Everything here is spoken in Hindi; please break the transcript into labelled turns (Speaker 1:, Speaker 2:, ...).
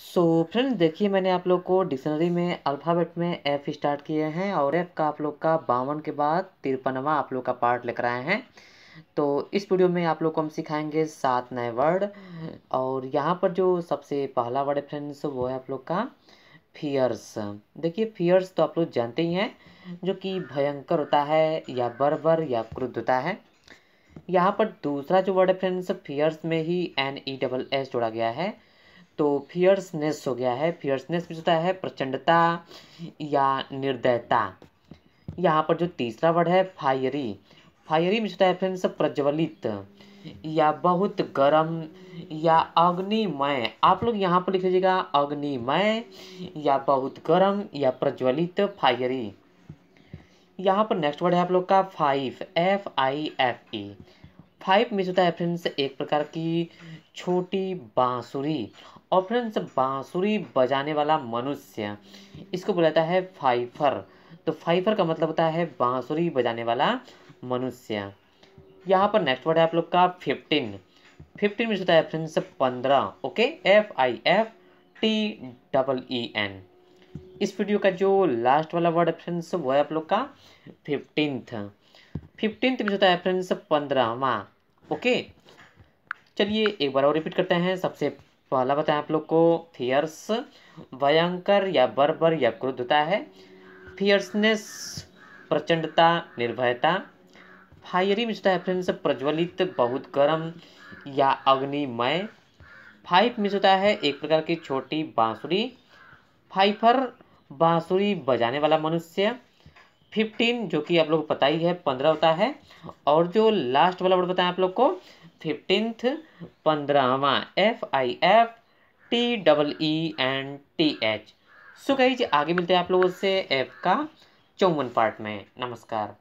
Speaker 1: सो so, फ्रेंड्स देखिए मैंने आप लोग को डिक्शनरी में अल्फ़ाबेट में एफ स्टार्ट किए हैं और एफ का आप लोग का बावन के बाद तिरपनवा आप लोग का पार्ट लेकर आए हैं तो इस वीडियो में आप लोग को हम सिखाएंगे सात नए वर्ड और यहाँ पर जो सबसे पहला वर्ड है फ्रेंड्स वो है आप लोग का फियर्स देखिए फियर्स तो आप लोग जानते ही हैं जो कि भयंकर होता है या बर्बर या क्रुद्ध होता है यहाँ पर दूसरा जो वर्ड है फ्रेंड्स फियर्स में ही एन ई डबल एस जोड़ा गया है तो फियर्सनेस हो गया है फियर्सनेस भी होता है प्रचंडता या निर्दयता यहाँ पर जो तीसरा वर्ड है फायरी फायरी में होता है फ्रेंड्स प्रज्वलित या बहुत गर्म या अग्निमय आप लोग यहाँ पर लिख लीजिएगा अग्निमय या बहुत गर्म या प्रज्वलित फायरी यहाँ पर नेक्स्ट वर्ड है आप लोग का five F I F E five में होता है फ्रेंड्स एक प्रकार की छोटी बांसुरी और फ्रेंड्स बांसुरी बजाने वाला मनुष्य इसको बुलाता है फाइफर तो फाइफर का मतलब होता है बांसुरी बजाने वाला मनुष्य यहाँ पर नेक्स्ट वर्ड है आप लोग का फिफ्टीन फिफ्टीन में होता है फ्रेंड्स पंद्रह okay F I F T double E N इस वीडियो का जो लास्ट वाला वर्ड फ्रेंड्स वो है आप लोग का फिफ्टींथ फिफ्टींथ में होता है फ्रेंड्स पंद्रहवा ओके चलिए एक बार और रिपीट करते हैं सबसे पहला बताएं आप लोग को फियर्स भयंकर या बर्बर या क्रुद्धता है फियर्सनेस प्रचंडता निर्भयता फायरी मिश्रता है फ्रेंड्स प्रज्वलित बहुत गर्म या अग्निमय फाइप मिस होता है एक प्रकार की छोटी बांसुरी फाइफर बांसुरी बजाने वाला मनुष्य फिफ्टीन जो कि आप लोग को पता ही है पंद्रह होता है और जो लास्ट वाला वर्ड बताएं आप लोग को फिफ्टींथ पंद्रहवा F I F T double E N T H so कही आगे मिलते हैं आप लोगों से एफ का चौवन पार्ट में नमस्कार